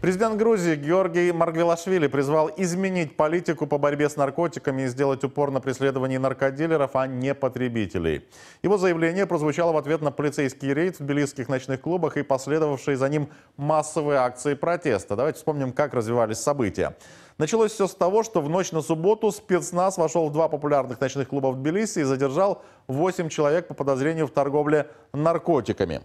Президент Грузии Георгий Маргвелашвили призвал изменить политику по борьбе с наркотиками и сделать упор на преследование наркодилеров, а не потребителей. Его заявление прозвучало в ответ на полицейский рейд в тбилисских ночных клубах и последовавшие за ним массовые акции протеста. Давайте вспомним, как развивались события. Началось все с того, что в ночь на субботу спецназ вошел в два популярных ночных клуба в Тбилиси и задержал 8 человек по подозрению в торговле наркотиками.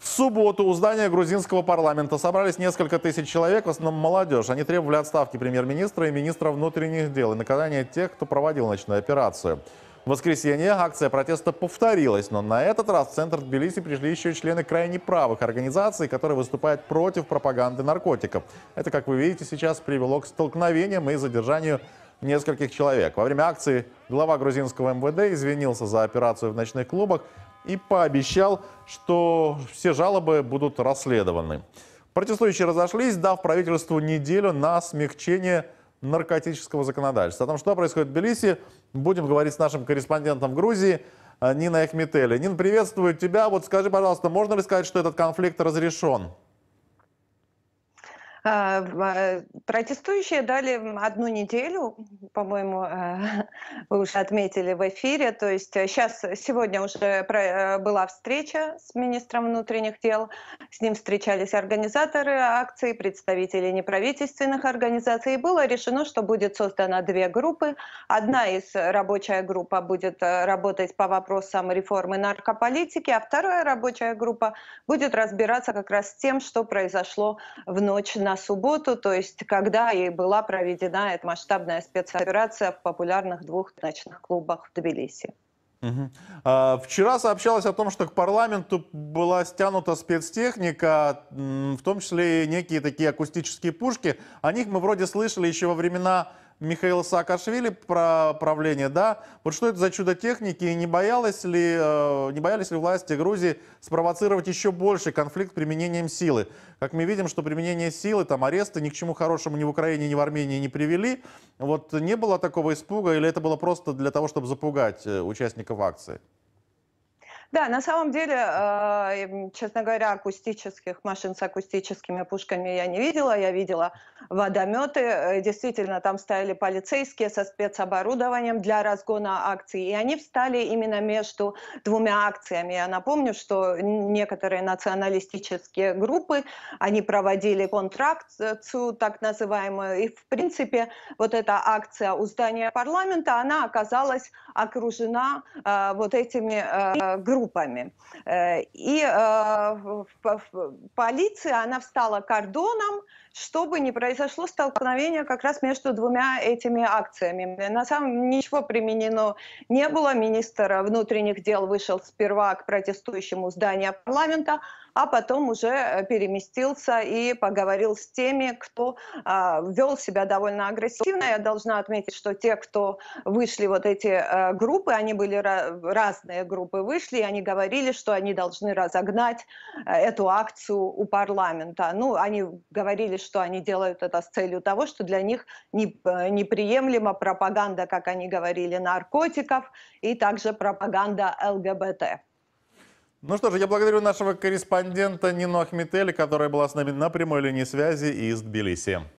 В субботу у здания грузинского парламента собрались несколько тысяч человек, в основном молодежь. Они требовали отставки премьер-министра и министра внутренних дел и наказания тех, кто проводил ночную операцию. В воскресенье акция протеста повторилась, но на этот раз в центр Тбилиси пришли еще члены крайне правых организаций, которые выступают против пропаганды наркотиков. Это, как вы видите, сейчас привело к столкновениям и задержанию нескольких человек. Во время акции глава грузинского МВД извинился за операцию в ночных клубах, и пообещал, что все жалобы будут расследованы. Протестующие разошлись, дав правительству неделю на смягчение наркотического законодательства. О том, что происходит в Тбилиси, будем говорить с нашим корреспондентом в Грузии э, Ниной Ахметели. Нин, приветствую тебя. Вот скажи, пожалуйста, можно ли сказать, что этот конфликт разрешен? А, а, протестующие дали одну неделю, по-моему, а, вы уже отметили в эфире. То есть сейчас, э, сегодня уже э, была встреча с министром внутренних дел. С ним встречались организаторы акции, представители неправительственных организаций. И было решено, что будет создана две группы. Одна из э, рабочая группа будет работать по вопросам реформы наркополитики, а вторая рабочая группа будет разбираться как раз с тем, что произошло в ночь на на субботу, то есть когда и была проведена эта масштабная спецоперация в популярных двух ночных клубах в Тбилиси. Угу. А, вчера сообщалось о том, что к парламенту была стянута спецтехника, в том числе и некие такие акустические пушки. О них мы вроде слышали еще во времена Михаила Саакашвили про правление, да, вот что это за чудо техники, и не, боялась ли, э, не боялись ли власти Грузии спровоцировать еще больше конфликт применением силы? Как мы видим, что применение силы, там аресты ни к чему хорошему ни в Украине, ни в Армении не привели. Вот не было такого испуга, или это было просто для того, чтобы запугать э, участников акции? Да, на самом деле, а, честно говоря, акустических машин с акустическими пушками я не видела. Я видела водометы. Э, действительно, там стояли полицейские со спецоборудованием для разгона акций. И они встали именно между двумя акциями. Я напомню, что некоторые националистические группы, они проводили контракцию, так называемую. И, в принципе, вот эта акция у здания парламента, она оказалась окружена а, вот этими а, группами группами. Э, и э, полиция, она встала кордоном, чтобы не произошло столкновение как раз между двумя этими акциями. На самом ничего применено не было. Министр внутренних дел вышел сперва к протестующему зданию парламента, а потом уже э, переместился и поговорил с теми, кто э, вел себя довольно агрессивно. Я должна отметить, что те, кто вышли вот эти э, группы, они были разные группы, вышли, они говорили, что они должны разогнать э, эту акцию у парламента. Ну, они говорили, что они делают это с целью того, что для них э, неприемлема пропаганда, как они говорили, наркотиков и также пропаганда ЛГБТ. Ну что же, я благодарю нашего корреспондента Нину Ахметели, которая была с нами на прямой линии связи из Тбилиси.